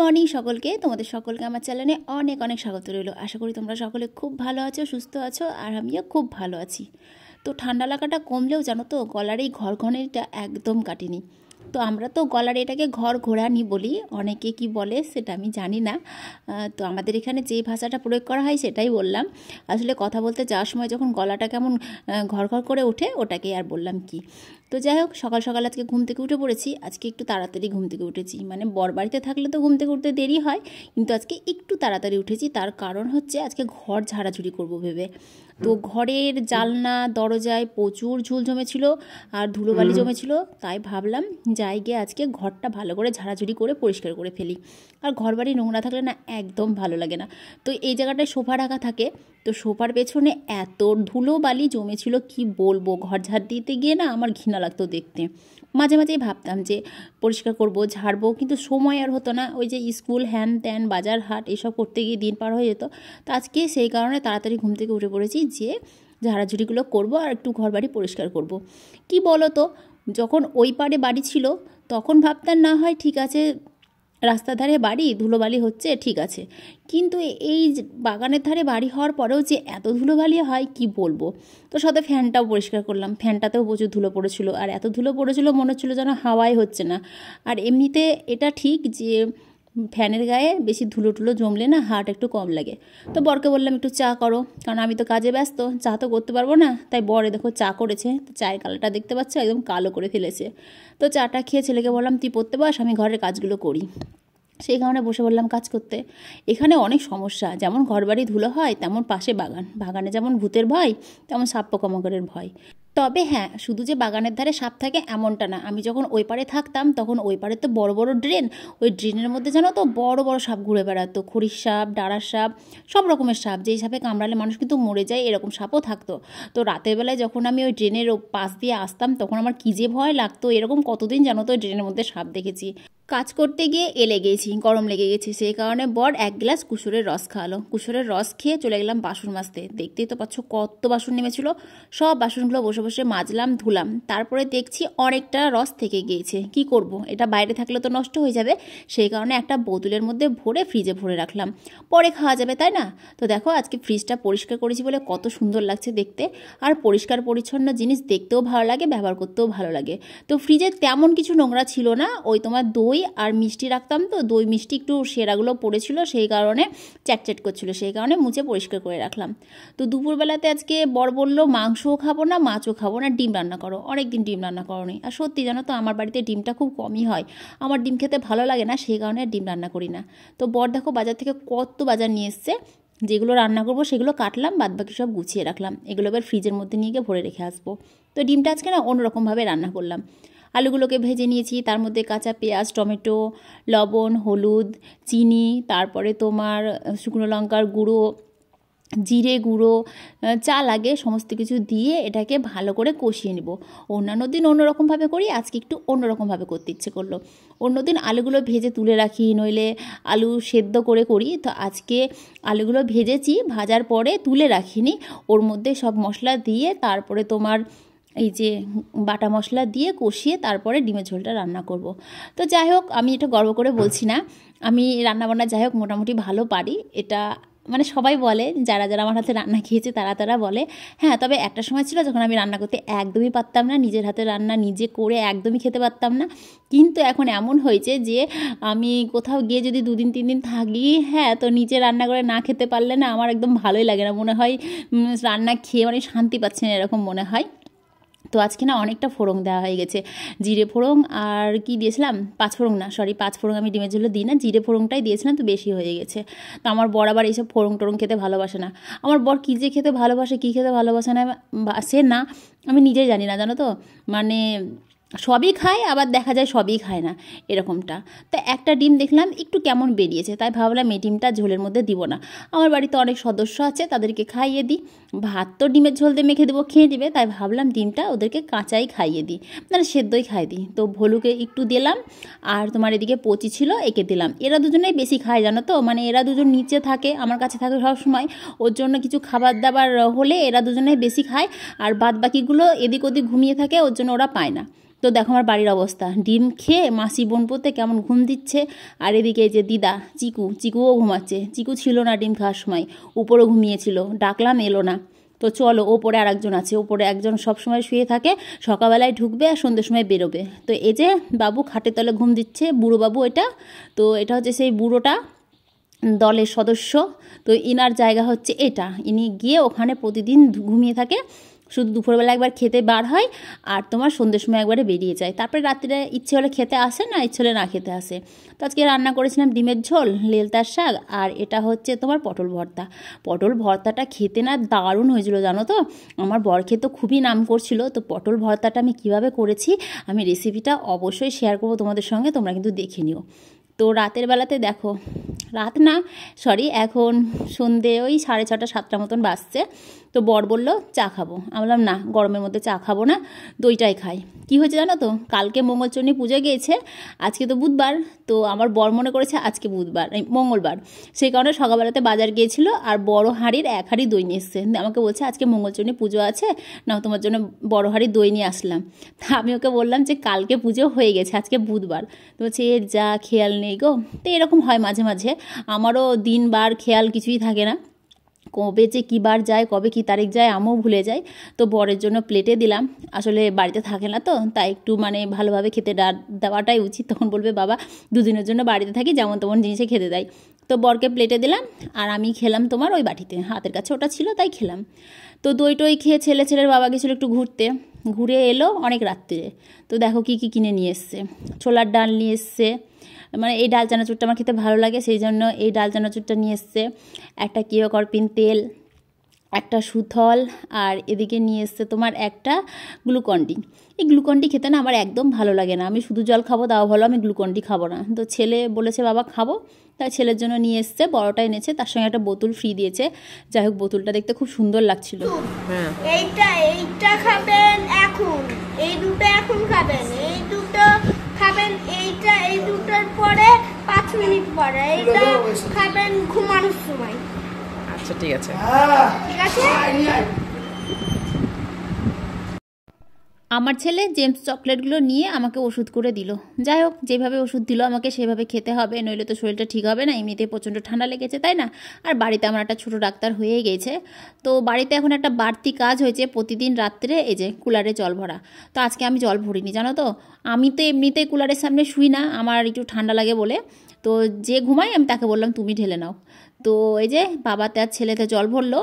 Morning সকলকে তোমাদের সকলকে আমার চ্যানেলে অনেক অনেক স্বাগত রইল আশা করি তোমরা সকলে খুব ভালো আছো সুস্থ আছো আর আমিও খুব ভালো আছি তো ঠান্ডা লাগাটা কমলেও জানো তো গলার এই ঘর ঘনেরটা একদম কাটেনি তো আমরা তো গলার এটাকে ঘর ঘোরানি বলি অনেকে কি বলে সেটা আমি জানি না তো আমাদের এখানে যে ভাষাটা প্রয়োগ করা হয় সেটাই বললাম আসলে কথা বলতে যাওয়ার সময় যখন গলাটা কেমন ঘর ঘর করে ওঠে ওটাকে আর বললাম কি তো যাই হোক সকাল সকাল আজকে ঘুম থেকে উঠে পড়েছি আজকে একটু তাড়াতাড়ি ঘুম থেকে উঠেছি মানে বর বাড়িতে থাকলে তো ঘুম থেকে উঠতে দেরি হয় কিন্তু আজকে একটু তাড়াতাড়ি উঠেছি তার কারণ হচ্ছে আজকে ঘর ঝাড়াঝুড়ি করব ভেবে তো ঘরের জালনা দরজায় প্রচুর ঝুল জমেছিল আর ধুলোবালি জমেছিল তাই ভাবলাম যাই গিয়ে আজকে ঘরটা ভালো করে ঝাড়াঝুড়ি করে পরিষ্কার করে ফেলি আর ঘর বাড়ি নোংরা থাকলে না একদম ভালো লাগে না তো এই জায়গাটায় সোফা রাখা থাকে তো সোফার পেছনে এত ধুলো বালি জমেছিল কি বলবো ঘর ঝাড় দিতে গিয়ে না আমার ঘৃণা লাগতো দেখতে মাঝে মাঝেই ভাবতাম যে পরিষ্কার করব ঝাড়বো কিন্তু সময় আর হতো না ওই যে স্কুল হ্যান ত্যান বাজার হাট এসব করতে গিয়ে দিন পার হয়ে যেত তো আজকে সেই কারণে তাড়াতাড়ি ঘুম থেকে উঠে পড়েছি যে ঝাড়াঝুড়িগুলো করব আর একটু ঘর বাড়ি পরিষ্কার করব। কি বলো তো যখন ওই পারে বাড়ি ছিল তখন ভাবতাম না হয় ঠিক আছে রাস্তার ধারে বাড়ি ধুলোবালি হচ্ছে ঠিক আছে কিন্তু এই বাগানের ধারে বাড়ি হওয়ার পরেও যে এত ধুলোবালি হয় কি বলবো তো সাথে ফ্যানটাও পরিষ্কার করলাম ফ্যানটাতেও প্রচুর ধুলো পড়েছিল আর এত ধুলো পড়েছিল মনে হচ্ছিলো যেন হাওয়াই হচ্ছে না আর এমনিতে এটা ঠিক যে ফ্যানের গায়ে বেশি ধুলো টুলো জমলে না হার্ট একটু কম লাগে তো বরকে বললাম একটু চা করো কারণ আমি তো কাজে ব্যস্ত চা তো করতে পারবো না তাই বরে দেখো চা করেছে তো চায়ের কালারটা দেখতে পাচ্ছ একদম কালো করে ফেলেছে তো চাটা খেয়ে ছেলেকে বললাম তুই পড়তে পারস আমি ঘরের কাজগুলো করি সেই কারণে বসে বললাম কাজ করতে এখানে অনেক সমস্যা যেমন ঘরবাড়ি ধুলো হয় তেমন পাশে বাগান বাগানে যেমন ভূতের ভয় তেমন সাপ পোকামাকড়ের ভয় তবে হ্যাঁ শুধু যে বাগানের ধারে সাপ থাকে এমনটা না আমি যখন ওই পারে থাকতাম তখন ওই পারে তো বড় বড় ড্রেন ওই ড্রেনের মধ্যে জানো তো বড় বড় সাপ ঘুরে বেড়াতো খড়ির সাপ ডাড়ার সাপ সব রকমের সাপ যেই সাপে কামড়ালে মানুষ কিন্তু মরে যায় এরকম সাপও থাকতো তো রাতের বেলায় যখন আমি ওই ড্রেনের পাশ দিয়ে আসতাম তখন আমার কী যে ভয় লাগতো এরকম কতদিন জানো তো ওই ড্রেনের মধ্যে সাপ দেখেছি কাজ করতে গিয়ে এলে গেছি গরম লেগে গেছে সেই কারণে বর এক গ্লাস কুসুরের রস খাওয়ালো কুসুরের রস খেয়ে চলে গেলাম বাসন মাজতে দেখতেই তো পাচ্ছ কত বাসন নেমেছিল সব বাসনগুলো বসে বসে মাজলাম ধুলাম তারপরে দেখছি অনেকটা রস থেকে গিয়েছে কি করব। এটা বাইরে থাকলে তো নষ্ট হয়ে যাবে সেই কারণে একটা বোতলের মধ্যে ভরে ফ্রিজে ভরে রাখলাম পরে খাওয়া যাবে তাই না তো দেখো আজকে ফ্রিজটা পরিষ্কার করেছি বলে কত সুন্দর লাগছে দেখতে আর পরিষ্কার পরিচ্ছন্ন জিনিস দেখতেও ভালো লাগে ব্যবহার করতেও ভালো লাগে তো ফ্রিজে তেমন কিছু নোংরা ছিল না ওই তোমার দই দই আর মিষ্টি রাখতাম তো দই মিষ্টি একটু সেরাগুলো পড়েছিল সেই কারণে চ্যাটচ্যাট করছিল সেই কারণে মুছে পরিষ্কার করে রাখলাম তো দুপুরবেলাতে আজকে বর বললো মাংসও খাবো না মাছও খাবো না ডিম রান্না করো অনেকদিন ডিম রান্না করো নি আর সত্যি জানো তো আমার বাড়িতে ডিমটা খুব কমই হয় আমার ডিম খেতে ভালো লাগে না সেই কারণে ডিম রান্না করি না তো বর দেখো বাজার থেকে কত বাজার নিয়ে এসছে যেগুলো রান্না করবো সেগুলো কাটলাম বাদ বাকি সব গুছিয়ে রাখলাম এগুলো এবার ফ্রিজের মধ্যে নিয়ে গিয়ে ভরে রেখে আসবো তো ডিমটা আজকে না অন্যরকমভাবে রান্না করলাম আলুগুলোকে ভেজে নিয়েছি তার মধ্যে কাঁচা পেঁয়াজ টমেটো লবণ হলুদ চিনি তারপরে তোমার শুকনো লঙ্কার গুঁড়ো জিরে গুঁড়ো চা লাগে সমস্ত কিছু দিয়ে এটাকে ভালো করে কষিয়ে নেব অন্যান্য দিন অন্যরকমভাবে করি আজকে একটু অন্যরকমভাবে করতে ইচ্ছে করলো অন্যদিন আলুগুলো ভেজে তুলে রাখি নইলে আলু সেদ্ধ করে করি তো আজকে আলুগুলো ভেজেছি ভাজার পরে তুলে রাখিনি ওর মধ্যে সব মশলা দিয়ে তারপরে তোমার এই যে বাটা মশলা দিয়ে কষিয়ে তারপরে ডিমের ঝোলটা রান্না করব। তো যাই হোক আমি এটা গর্ব করে বলছি না আমি রান্নাবান্না যাই হোক মোটামুটি ভালো পারি এটা মানে সবাই বলে যারা যারা আমার হাতে রান্না খেয়েছে তারা তারা বলে হ্যাঁ তবে একটা সময় ছিল যখন আমি রান্না করতে একদমই পারতাম না নিজের হাতে রান্না নিজে করে একদমই খেতে পারতাম না কিন্তু এখন এমন হয়েছে যে আমি কোথাও গিয়ে যদি দুদিন তিন দিন থাকি হ্যাঁ তো নিজে রান্না করে না খেতে পারলে না আমার একদম ভালোই লাগে না মনে হয় রান্না খেয়ে মানে শান্তি পাচ্ছে না এরকম মনে হয় তো আজকে না অনেকটা ফোড়ং দেওয়া হয়ে গেছে জিরে ফোড়ং আর কি দিয়েছিলাম পাঁচ ফোড়ং না সরি পাঁচ ফোড়ং আমি ডিমের ঝোলে দিই না জিরে ফোড়ংটাই দিয়েছিলাম তো বেশি হয়ে গেছে তো আমার বর আবার এইসব ফোড়ং টোড়ং খেতে ভালোবাসে না আমার বর কী যে খেতে ভালোবাসে কী খেতে ভালোবাসে না সে না আমি নিজেই জানি না জানো তো মানে সবই খায় আবার দেখা যায় সবই খায় না এরকমটা তো একটা ডিম দেখলাম একটু কেমন বেরিয়েছে তাই ভাবলাম এই ডিমটা ঝোলের মধ্যে দিব না আমার বাড়িতে অনেক সদস্য আছে তাদেরকে খাইয়ে দিই ভাত তো ডিমের ঝোল দিয়ে মেখে দেবো খেয়ে দেবে তাই ভাবলাম ডিমটা ওদেরকে কাঁচাই খাইয়ে দিই মানে সেদ্ধই খাই দিই তো ভলুকে একটু দিলাম আর তোমার এদিকে পচি ছিল একে দিলাম এরা দুজনেই বেশি খায় জানো তো মানে এরা দুজন নিচে থাকে আমার কাছে থাকে সব সময় ওর জন্য কিছু খাবার দাবার হলে এরা দুজনেই বেশি খায় আর বাদ বাকিগুলো এদিক ওদিক ঘুমিয়ে থাকে ওর জন্য ওরা পায় না তো দেখো আমার বাড়ির অবস্থা ডিম খেয়ে মাসি বোন পোতে কেমন ঘুম দিচ্ছে আর এদিকে যে দিদা চিকু চিকুও ঘুমাচ্ছে চিকু ছিল না ডিম খাওয়ার সময় উপরেও ঘুমিয়েছিল ডাকলাম এলো না তো চলো ওপরে আর একজন আছে ওপরে একজন সবসময় শুয়ে থাকে সকালবেলায় ঢুকবে আর সন্ধ্যের সময় বেরোবে তো এই যে বাবু খাটের তলে ঘুম দিচ্ছে বুড়ো বাবু এটা তো এটা হচ্ছে সেই বুড়োটা দলের সদস্য তো ইনার জায়গা হচ্ছে এটা ইনি গিয়ে ওখানে প্রতিদিন ঘুমিয়ে থাকে শুধু দুপুরবেলা একবার খেতে বার হয় আর তোমার সন্ধ্যের সময় একবারে বেরিয়ে যায় তারপরে রাত্রে ইচ্ছে হলে খেতে আসে না ইচ্ছে হলে না খেতে আসে তো আজকে রান্না করেছিলাম ডিমের ঝোল লেলতার শাক আর এটা হচ্ছে তোমার পটল ভর্তা পটল ভর্তাটা খেতে না দারুণ হয়েছিল জানো তো আমার বর খেতে খুবই নাম করছিল তো পটল ভর্তাটা আমি কিভাবে করেছি আমি রেসিপিটা অবশ্যই শেয়ার করবো তোমাদের সঙ্গে তোমরা কিন্তু দেখে নিও তো রাতের বেলাতে দেখো রাত না সরি এখন সন্ধে ওই সাড়ে ছটা সাতটা মতন বাজছে তো বর বলল চা খাবো আমি বললাম না গরমের মধ্যে চা খাবো না দইটাই খাই কি হয়েছে জানো তো কালকে মঙ্গলচণ্ডী পুজো গিয়েছে আজকে তো বুধবার তো আমার বর মনে করেছে আজকে বুধবার মঙ্গলবার সেই কারণে সকালবেলাতে বাজার গিয়েছিল আর বড় হাঁড়ির এক হাঁড়ি দই নিয়ে এসছে আমাকে বলছে আজকে মঙ্গলচণ্ডী পুজো আছে না তোমার জন্য বড় হাঁড়ির দই নিয়ে আসলাম তা আমি ওকে বললাম যে কালকে পুজো হয়ে গেছে আজকে বুধবার তো বলছে এর যা খেয়াল নেই গো তো এরকম হয় মাঝে মাঝে আমারও দিন বার খেয়াল কিছুই থাকে না কবে যে কী বার যায় কবে কী তারিখ যায় আমিও ভুলে যাই তো বরের জন্য প্লেটে দিলাম আসলে বাড়িতে থাকে না তো তাই একটু মানে ভালোভাবে খেতে দেওয়াটাই উচিত তখন বলবে বাবা দুদিনের জন্য বাড়িতে থাকি যেমন তেমন জিনিসে খেতে দেয় তো বরকে প্লেটে দিলাম আর আমি খেলাম তোমার ওই বাটিতে হাতের কাছে ওটা ছিল তাই খেলাম তো দই টই খেয়ে ছেলে ছেলের বাবা গেছিলো একটু ঘুরতে ঘুরে এলো অনেক রাত্রে তো দেখো কি কি কিনে নিয়ে এসছে ছোলার ডাল নিয়ে এসছে মানে এই ডাল চানাচুরটা আমার খেতে ভালো লাগে সেই জন্য এই ডাল চানাচুরটা নিয়ে এসছে একটা কিয়োকরপিন তেল একটা সুথল আর এদিকে নিয়ে এসছে তোমার একটা গ্লুকন্ডি এই গ্লুকন্ডি খেতে না আমার একদম ভালো লাগে না আমি শুধু জল খাবো তাও ভালো আমি গ্লুকন্ডি খাবো না তো ছেলে বলেছে বাবা খাবো তাই ছেলের জন্য নিয়ে এসছে বড়টা এনেছে তার সঙ্গে একটা বোতল ফ্রি দিয়েছে যাই হোক বোতলটা দেখতে খুব সুন্দর লাগছিল এইটা এইটা খাবেন এখন এই দুটো এখন খাবেন মিনিট পরে এটা খাবেন ঘুমানোর সময় আচ্ছা ঠিক আছে হ্যাঁ। ঠিক আছে আমার ছেলে জেমস চকলেটগুলো নিয়ে আমাকে ওষুধ করে দিল যাই হোক যেভাবে ওষুধ দিল আমাকে সেভাবে খেতে হবে নইলে তো শরীরটা ঠিক হবে না এমনিতে প্রচণ্ড ঠান্ডা লেগেছে তাই না আর বাড়িতে আমার একটা ছোটো ডাক্তার হয়ে গেছে তো বাড়িতে এখন একটা বাড়তি কাজ হয়েছে প্রতিদিন রাত্রে এই যে কুলারে জল ভরা তো আজকে আমি জল ভরিনি জানো তো আমি তো এমনিতেই কুলারের সামনে শুই না আমার একটু ঠান্ডা লাগে বলে তো যে ঘুমাই আমি তাকে বললাম তুমি ঢেলে নাও তো এই যে বাবা তার ছেলেতে জল ভরলো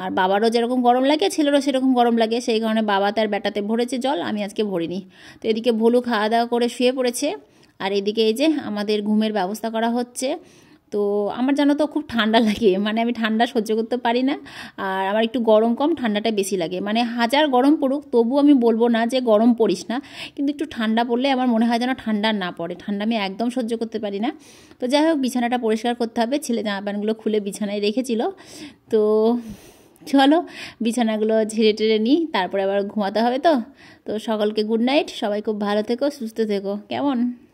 আর বাবারও যেরকম গরম লাগে ছেলেরও সেরকম গরম লাগে সেই কারণে বাবাতে আর বেটাতে ভরেছে জল আমি আজকে ভরিনি তো এদিকে ভুলু খাওয়া দাওয়া করে শুয়ে পড়েছে আর এদিকে এই যে আমাদের ঘুমের ব্যবস্থা করা হচ্ছে তো আমার জানো তো খুব ঠান্ডা লাগে মানে আমি ঠান্ডা সহ্য করতে পারি না আর আমার একটু গরম কম ঠান্ডাটা বেশি লাগে মানে হাজার গরম পড়ুক তবু আমি বলবো না যে গরম পড়িস না কিন্তু একটু ঠান্ডা পড়লে আমার মনে হয় যেন ঠান্ডা না পড়ে ঠান্ডা আমি একদম সহ্য করতে পারি না তো যাই হোক বিছানাটা পরিষ্কার করতে হবে ছেলে জামা প্যান্টগুলো খুলে বিছানায় রেখেছিল তো চলো বিছানাগুলো ঝেড়ে টেড়ে নিই তারপরে আবার ঘুমাতে হবে তো তো সকলকে গুড নাইট সবাই খুব ভালো থেকো সুস্থ থেকো কেমন